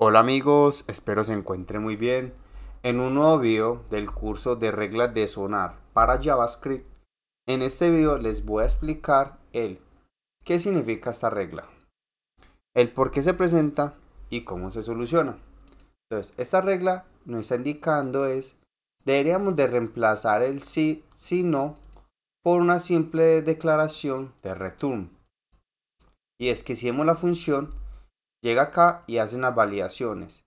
Hola amigos, espero se encuentren muy bien. En un nuevo video del curso de reglas de sonar para JavaScript, en este video les voy a explicar el qué significa esta regla, el por qué se presenta y cómo se soluciona. Entonces, esta regla nos está indicando es, deberíamos de reemplazar el sí, si no, por una simple declaración de return. Y es que si la función llega acá y hacen unas validaciones.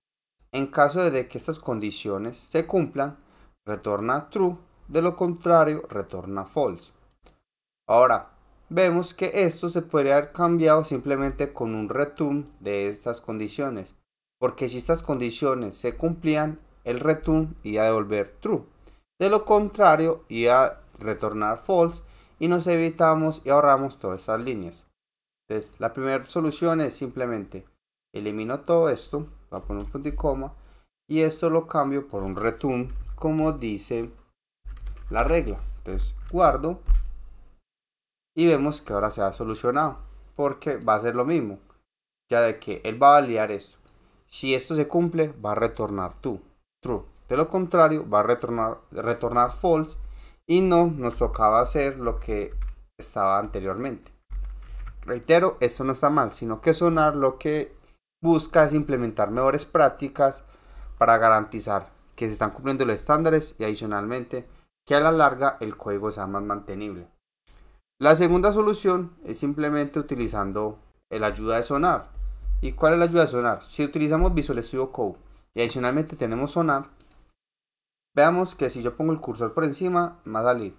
En caso de que estas condiciones se cumplan, retorna true, de lo contrario retorna false. Ahora, vemos que esto se podría haber cambiado simplemente con un return de estas condiciones, porque si estas condiciones se cumplían, el return iba a devolver true. De lo contrario, iba a retornar false y nos evitamos y ahorramos todas estas líneas. Entonces, la primera solución es simplemente Elimino todo esto, va a poner un punto y coma, y esto lo cambio por un return, como dice la regla. Entonces guardo y vemos que ahora se ha solucionado, porque va a ser lo mismo, ya de que él va a validar esto. Si esto se cumple, va a retornar tú, true. De lo contrario, va a retornar, retornar false y no nos tocaba hacer lo que estaba anteriormente. Reitero, esto no está mal, sino que sonar lo que busca es implementar mejores prácticas para garantizar que se están cumpliendo los estándares y adicionalmente que a la larga el código sea más mantenible. La segunda solución es simplemente utilizando el ayuda de sonar. ¿Y cuál es la ayuda de sonar? Si utilizamos Visual Studio Code y adicionalmente tenemos sonar, veamos que si yo pongo el cursor por encima, va a salir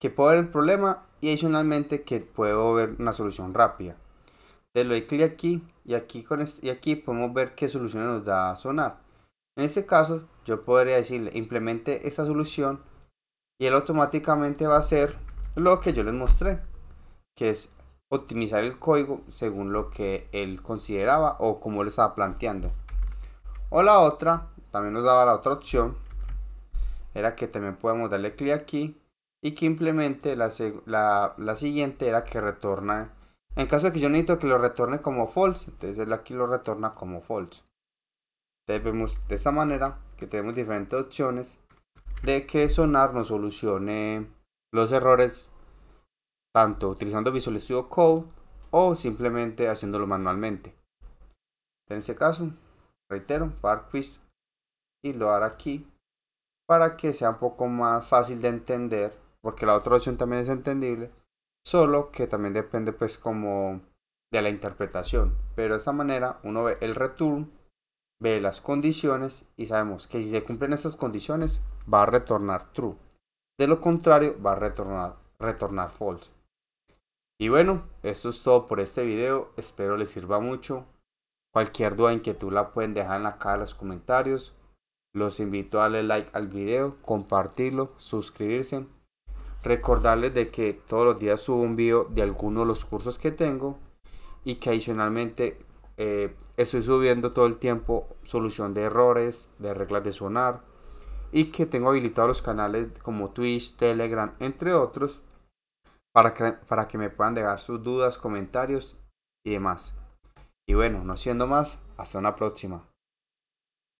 que puedo ver el problema y adicionalmente que puedo ver una solución rápida le doy clic aquí y aquí, con y aquí podemos ver qué solución nos da a sonar. En este caso yo podría decirle implemente esta solución y él automáticamente va a hacer lo que yo les mostré, que es optimizar el código según lo que él consideraba o como le estaba planteando. O la otra, también nos daba la otra opción, era que también podemos darle clic aquí y que implemente la, la siguiente era que retorna en caso de que yo necesito que lo retorne como false, entonces él aquí lo retorna como false. Entonces vemos de esta manera que tenemos diferentes opciones de que Sonar nos solucione los errores tanto utilizando Visual Studio Code o simplemente haciéndolo manualmente. En ese caso, reitero, Quiz y lo hará aquí para que sea un poco más fácil de entender, porque la otra opción también es entendible Solo que también depende pues como de la interpretación. Pero de esta manera uno ve el return, ve las condiciones y sabemos que si se cumplen esas condiciones va a retornar true. De lo contrario va a retornar, retornar false. Y bueno, esto es todo por este video. Espero les sirva mucho. Cualquier duda, inquietud la pueden dejar en la caja de los comentarios. Los invito a darle like al video, compartirlo, suscribirse recordarles de que todos los días subo un video de alguno de los cursos que tengo y que adicionalmente eh, estoy subiendo todo el tiempo solución de errores, de reglas de sonar y que tengo habilitados los canales como Twitch, Telegram, entre otros, para que, para que me puedan dejar sus dudas, comentarios y demás. Y bueno, no siendo más, hasta una próxima.